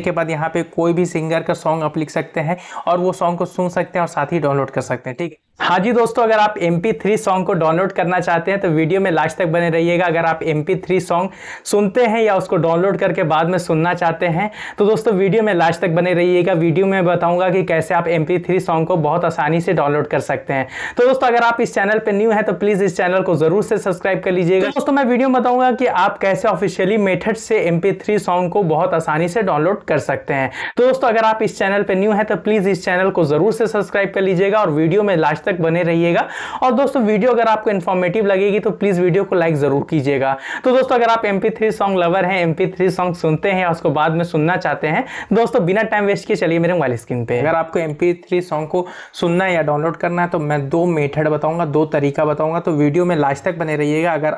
के बाद यहाँ पे कोई भी सिंगर का सॉन्ग आप लिख सकते हैं और वो सॉन्ग को सुन सकते हैं और साथ ही डाउनलोड कर सकते हैं ठीक है हाँ जी दोस्तों अगर आप एम थ्री सॉन्ग को डाउनलोड करना चाहते हैं तो वीडियो में लास्ट तक बने रहिएगा अगर आप एम थ्री सॉन्ग सुनते हैं या उसको डाउनलोड करके बाद में सुनना चाहते हैं तो दोस्तों वीडियो में लास्ट तक बने रहिएगा वीडियो में बताऊंगा कि कैसे आप एम थ्री सॉन्ग को बहुत आसानी से डाउनलोड कर सकते हैं तो दोस्तों अगर आप इस चैनल पर न्यू हैं तो प्लीज़ इस चैनल को ज़रूर से सब्सक्राइब कर लीजिएगा तो दोस्तों मैं वीडियो में बताऊँगा कि आप कैसे ऑफिशियली मेथड से एम थ्री सॉन्ग को बहुत आसानी से डाउनलोड कर सकते हैं तो दोस्तों अगर आप इस चैनल पर न्यू हैं तो प्लीज़ इस चैनल को ज़रूर से सब्सक्राइब कर लीजिएगा और वीडियो में लास्ट तक तक बने रहिएगा और दोस्तों वीडियो अगर आपको इन्फॉर्मेटिव लगेगी तो प्लीज़ वीडियो को लाइक ज़रूर कीजिएगा तो दोस्तों अगर आप एमपी थ्री सॉन्ग लवर हैं थ्री सॉन्ग सुनते हैं उसको बाद में सुनना चाहते हैं दोस्तों बिना टाइम वेस्ट किए चलिए मेरे मोबाइल स्क्रीन पर अगर आपको एम सॉन्ग को सुनना है या डाउनलोड करना है तो मैं दो मेथड बताऊंगा दो तरीका बताऊंगा तो वीडियो में लास्ट तक बने रहिएगा अगर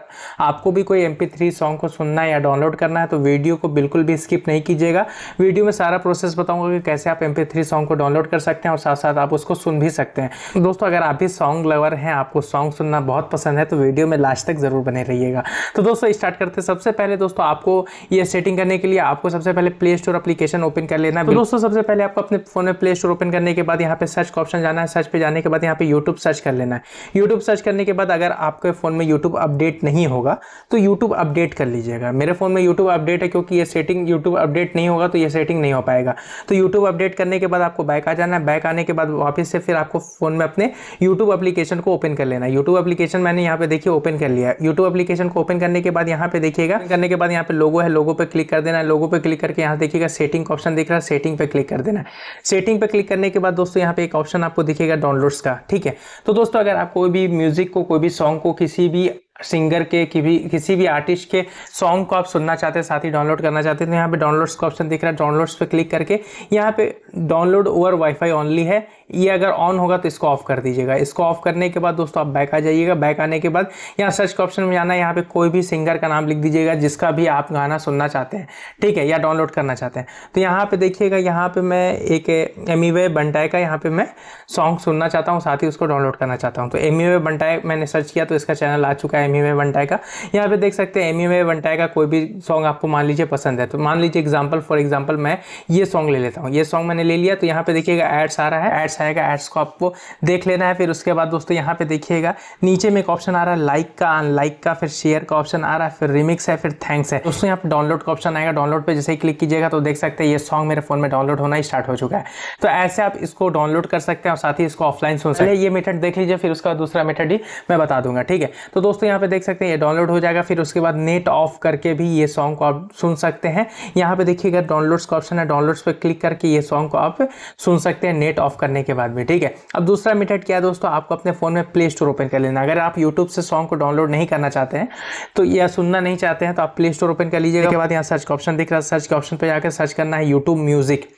आपको भी कोई एम सॉन्ग को सुनना है या डाउनलोड करना है तो वीडियो को बिल्कुल भी स्किप नहीं कीजिएगा वीडियो में सारा प्रोसेस बताऊंगा कि कैसे आप एम सॉन्ग को डाउनलोड कर सकते हैं और साथ साथ आप उसको सुन भी सकते हैं दोस्तों अगर आप भी सॉन्ग लवर हैं आपको सॉन्ग सुनना बहुत पसंद है तो वीडियो में लास्ट तक ज़रूर बने रहिएगा तो दोस्तों स्टार्ट करते सबसे पहले दोस्तों आपको ये सेटिंग करने के लिए आपको सबसे पहले प्ले स्टोर अपलीकेशन ओपन कर लेना है तो दोस्तों सबसे पहले आपको अपने फोन में प्ले स्टोर ओपन करने के बाद यहाँ पे सर्च का ऑप्शन जाना है सर्च पे जाने के बाद यहाँ पे यूट्यूब सर्च कर लेना है यूट्यूब सर्च करने के बाद अगर आपके फ़ोन में यूट्यूब अपडेट नहीं होगा तो यूट्यूब अपडेट कर लीजिएगा मेरे फ़ोन में यूट्यूब अपडेट है क्योंकि ये सेटिंग यूट्यूब अपडेट नहीं होगा तो ये सेटिंग नहीं हो पाएगा तो यूट्यूब अपडेट करने के बाद आपको बैक आ जाना है बैक आने के बाद वापस से फिर आपको फ़ोन में अपने यूट्यूब एप्लीकेशन को ओपन कर लेना यूट्यूब एप्लीकेशन मैंने यहाँ पे देखिए ओपन कर लिया है यूट्यूब एप्लीकेशन को ओपन करने के बाद यहाँ पे देखिएगा करने के बाद यहाँ पे लोगो है लोगो पे क्लिक कर देना है लोगो पे क्लिक करके यहाँ देखिएगा सेटिंग का ऑप्शन दिख रहा है सेटिंग पे क्लिक कर देना है सेटिंग पे क्लिक करने के बाद दोस्तों यहाँ पे एक ऑप्शन आपको दिखेगा डाउनलोड्स का ठीक है तो दोस्तों अगर आप कोई भी म्यूजिक को कोई भी सॉन्ग को किसी भी सिंगर के कि भी किसी भी आर्टिस्ट के सॉन्ग को आप सुनना चाहते हैं साथ ही डाउनलोड करना चाहते हैं तो यहाँ पे डाउनलोड्स का ऑप्शन दिख रहा है डाउनलोड्स पे क्लिक करके यहाँ पे डाउनलोड ओवर वाईफाई ओनली है ये अगर ऑन होगा तो इसको ऑफ कर दीजिएगा इसको ऑफ करने के बाद दोस्तों आप बैक आ जाइएगा बैक आने के बाद यहाँ सर्च के ऑप्शन में जाना है यहाँ पर कोई भी सिंगर का नाम लिख दीजिएगा जिसका भी आप गाना सुनना चाहते हैं ठीक है या डाउनलोड करना चाहते हैं तो यहाँ पर देखिएगा यहाँ पर मैं एक एम ई वे बंटाए का यहाँ पर मैं सॉन्ग सुनना चाहता हूँ साथ ही उसको डाउनलोड करना चाहता हूँ तो एम ई वे बंटाए मैंने सर्च किया तो इसका चैनल आ चुका है एम यू वनटाई का यहाँ पे देख सकते हैं एम यू वनटाई का कोई भी सॉन्ग आपको मान लीजिए पसंद है तो मान लीजिए एग्जाम्पल फॉर एग्जाम्पल मैं ये सॉन्ग ले लेता हूँ ये सॉन्ग मैंने ले लिया तो यहाँ पे देखिएगा एड्स आ रहा है एड्स आएगा एड्स को आपको देख लेना है फिर उसके बाद दोस्तों यहाँ पे देखिएगा नीचे में एक ऑप्शन आ रहा है लाइक का अनलाइक का फिर शेयर का ऑप्शन आ रहा है फिर रिमिक्स है फिर थैंक्स है दोस्तों यहाँ पर डाउनलोड का ऑप्शन आएगा डाउनलोड पर जैसे ही क्लिक कीजिएगा तो देख सकते हैं ये सॉन्ग मेरे फोन में डाउनलोड होना स्टार्ट हो चुका है तो ऐसे आप इसको डाउनलोड कर सकते हैं और साथ ही इसको ऑफलाइन सुन सकते हैं ये मेथड देख लीजिए फिर उसका दूसरा मेथड ही मैं बता दूंगा ठीक है तो दोस्तों यहाँ पे देख सकते हैं ये डाउनलोड हो जाएगा फिर उसके बाद नेट ऑफ करके भी ये सॉन्ग को आप सुन सकते हैं यहाँ पे देखिएगा डाउनलोड्स का ऑप्शन है डाउनलोड्स पर क्लिक करके ये सॉन्ग को आप सुन सकते हैं नेट ऑफ करने के बाद भी ठीक है अब दूसरा मेथड क्या है दोस्तों आपको अपने फ़ोन में प्ले स्टोर ओपन कर लेना अगर आप यूट्यूब से सॉन्ग को डाउनलोड नहीं करना चाहते हैं तो या सुनना नहीं चाहते हैं तो आप प्ले स्टोर ओपन कर लीजिएगा के बाद यहाँ सर्च का ऑप्शन दिख रहा है सर्च के ऑप्शन पर जाकर सर्च करना है YouTube music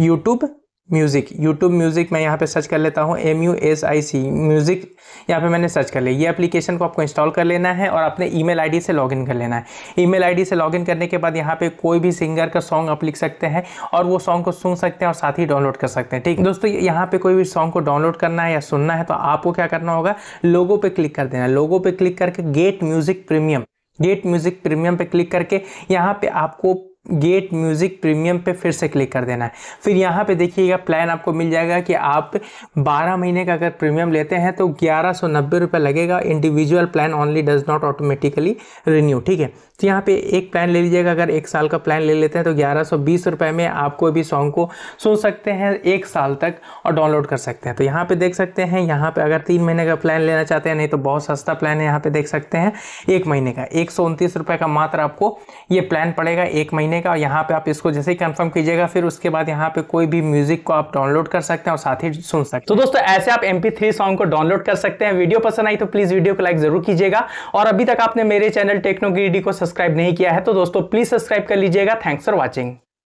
YouTube music YouTube music मैं यहाँ पे सर्च कर लेता हूँ M U S I C music यहाँ पे मैंने सर्च कर लिया ये एप्लीकेशन को आपको इंस्टॉल कर लेना है और अपने ईमेल आईडी से लॉगिन कर लेना है ईमेल आईडी से लॉगिन करने के बाद यहाँ पे कोई भी सिंगर का सॉन्ग आप लिख सकते हैं और वो सॉन्ग को सुन सकते हैं और साथ ही डाउनलोड कर सकते हैं ठीक दोस्तों यहाँ पर कोई भी सॉन्ग को डाउनलोड करना है या सुनना है तो आपको क्या करना होगा लोगों पर क्लिक कर देना लोगों पर क्लिक करके get music premium get music premium पर क्लिक करके यहाँ पे आपको गेट म्यूज़िक प्रीमियम पे फिर से क्लिक कर देना है फिर यहाँ पे देखिएगा प्लान आपको मिल जाएगा कि आप 12 महीने का अगर प्रीमियम लेते हैं तो ग्यारह सौ लगेगा individual plan only does not automatically renew ठीक है तो यहाँ पे एक प्लान ले लीजिएगा अगर एक साल का प्लान ले लेते हैं तो ग्यारह सौ में आपको भी सॉन्ग को सुन सकते हैं एक साल तक और डाउनलोड कर सकते हैं तो यहाँ पर देख सकते हैं यहाँ पर अगर तीन महीने का प्लान लेना चाहते हैं नहीं तो बहुत सस्ता प्लान है यहाँ पर देख सकते हैं एक महीने का एक का मात्र आपको ये प्लान पड़ेगा एक महीने करने और यहाँ पे आप इसको जैसे ही कंफर्म कीजिएगा फिर उसके बाद यहाँ पे कोई भी म्यूजिक को आप डाउनलोड कर सकते हैं और साथ ही सुन सकते हैं तो दोस्तों ऐसे आप एम सॉन्ग को डाउनलोड कर सकते हैं वीडियो पसंद आई तो प्लीज वीडियो को लाइक जरूर कीजिएगा और अभी तक आपने मेरे चैनल टेक्नोगी को सब्सक्राइब नहीं किया है तो दोस्तों प्लीज सब्सक्राइब कर लीजिएगा थैंक्स फॉर वॉचिंग